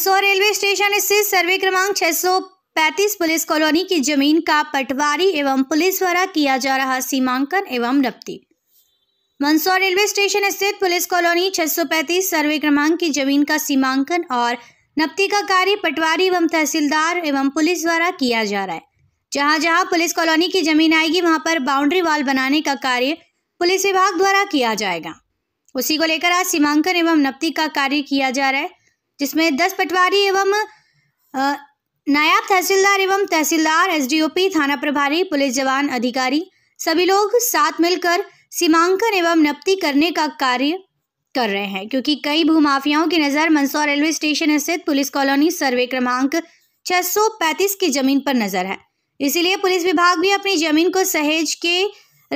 Mandsaur railway station स्थित सर्वे क्रमांक छह सौ पुलिस कॉलोनी की जमीन का पटवारी एवं पुलिस द्वारा किया जा रहा सीमांकन एवं नप्ति मंदसौर रेलवे स्टेशन स्थित पुलिस कॉलोनी 635 सर्वे क्रमांक की जमीन का सीमांकन और नप्ती का कार्य पटवारी एवं तहसीलदार एवं पुलिस द्वारा किया जा रहा है जहां जहां पुलिस कॉलोनी की जमीन आएगी वहां पर बाउंड्री वॉल बनाने का कार्य पुलिस विभाग द्वारा किया जाएगा उसी को लेकर आज सीमांकन एवं नप्ती का कार्य किया जा रहा है जिसमें दस पटवारी एवं नायब तहसीलदार एवं तहसीलदार एसडीओपी थाना प्रभारी पुलिस जवान अधिकारी सभी लोग साथ मिलकर सीमांकन एवं नप्ती करने का कार्य कर रहे हैं क्योंकि कई भूमाफियाओं की नज़र मंदसौर रेलवे स्टेशन स्थित पुलिस कॉलोनी सर्वे क्रमांक 635 की जमीन पर नज़र है इसीलिए पुलिस विभाग भी अपनी जमीन को सहेज के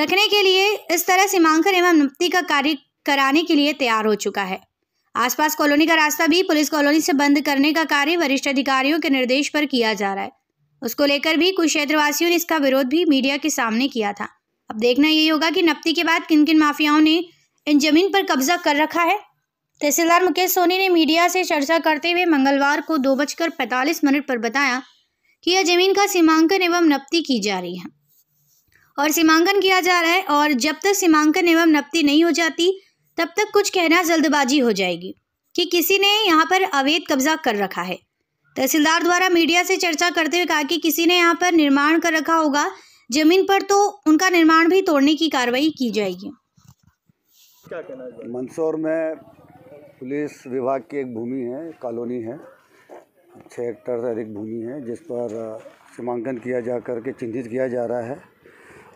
रखने के लिए इस तरह सीमांकन एवं नपति का कार्य कराने के लिए तैयार हो चुका है आसपास कॉलोनी का रास्ता भी पुलिस कॉलोनी से बंद करने का कार्य वरिष्ठ अधिकारियों के निर्देश पर किया जा रहा है उसको लेकर भी कुछ क्षेत्रवासियों ने इसका विरोध भी मीडिया के सामने किया था अब देखना यही होगा कि नपती के बाद किन किन माफियाओं ने इन जमीन पर कब्जा कर रखा है तहसीलदार मुकेश सोनी ने मीडिया से चर्चा करते हुए मंगलवार को दो बजकर पैंतालीस मिनट पर बताया कि यह जमीन का सीमांकन एवं नपती की जा रही है और सीमांकन किया जा रहा है और जब तक सीमांकन एवं नपती नहीं हो जाती तब तक कुछ कहना जल्दबाजी हो जाएगी कि किसी ने यहाँ पर अवैध कब्जा कर रखा है तहसीलदार द्वारा मीडिया से चर्चा करते हुए कहा कि किसी ने यहाँ पर निर्माण कर रखा होगा जमीन पर तो उनका निर्माण भी तोड़ने की कार्रवाई की जाएगी मंदसौर में पुलिस विभाग की एक भूमि है कॉलोनी है छः हेक्टर से अधिक भूमि है जिस पर सीमांकन किया जा करके चिन्हित किया जा रहा है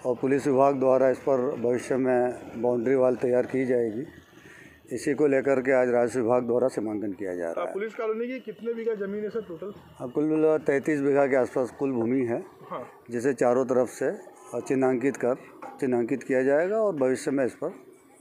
और पुलिस विभाग द्वारा इस पर भविष्य में बाउंड्री वाल तैयार की जाएगी इसी को लेकर के आज राजस्व विभाग द्वारा सीमांकन किया जा रहा तो है पुलिस कॉलोनी की कितने बीघा जमीन है सर टोटल अब कुल तैंतीस बीघा के आसपास कुल भूमि है हाँ। जिसे चारों तरफ से चिन्हांकित कर चिन्हांकित किया जाएगा और भविष्य में इस पर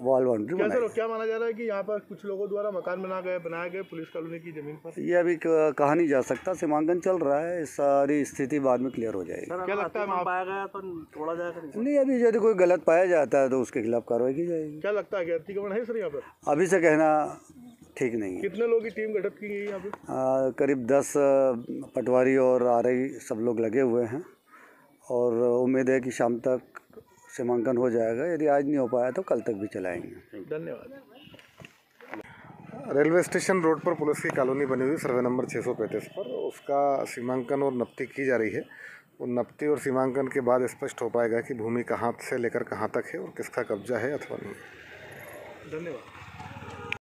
वॉल बाउंड्री क्या सर क्या माना जा रहा है कि यहाँ पर कुछ लोगों द्वारा मकान बना गए बनाए गए पुलिस कॉलोनी की जमीन पर ये अभी कहा नहीं जा सकता सीमांकन चल रहा है सारी स्थिति बाद में क्लियर हो जाएगी क्या लगता है पाया गया तो थोड़ा जाएगा नहीं अभी यदि कोई गलत पाया जाता है तो उसके खिलाफ कार्रवाई की जाएगी क्या लगता है अतिक्रमण है सर यहाँ पर अभी से कहना ठीक नहीं है कितने लोग की टीम गठित की गई यहाँ पर करीब दस पटवारी और आर सब लोग लगे हुए हैं और उम्मीद है कि शाम तक सीमांकन हो जाएगा यदि आज नहीं हो पाया तो कल तक भी चलाएंगे धन्यवाद रेलवे स्टेशन रोड पर पुलिस की कॉलोनी बनी हुई सर्वे नंबर छः पर उसका सीमांकन और नपती की जा रही है उन्नति और सीमांकन के बाद स्पष्ट हो पाएगा कि भूमि कहाँ से लेकर कहाँ तक है और किसका कब्जा है अथवा नहीं धन्यवाद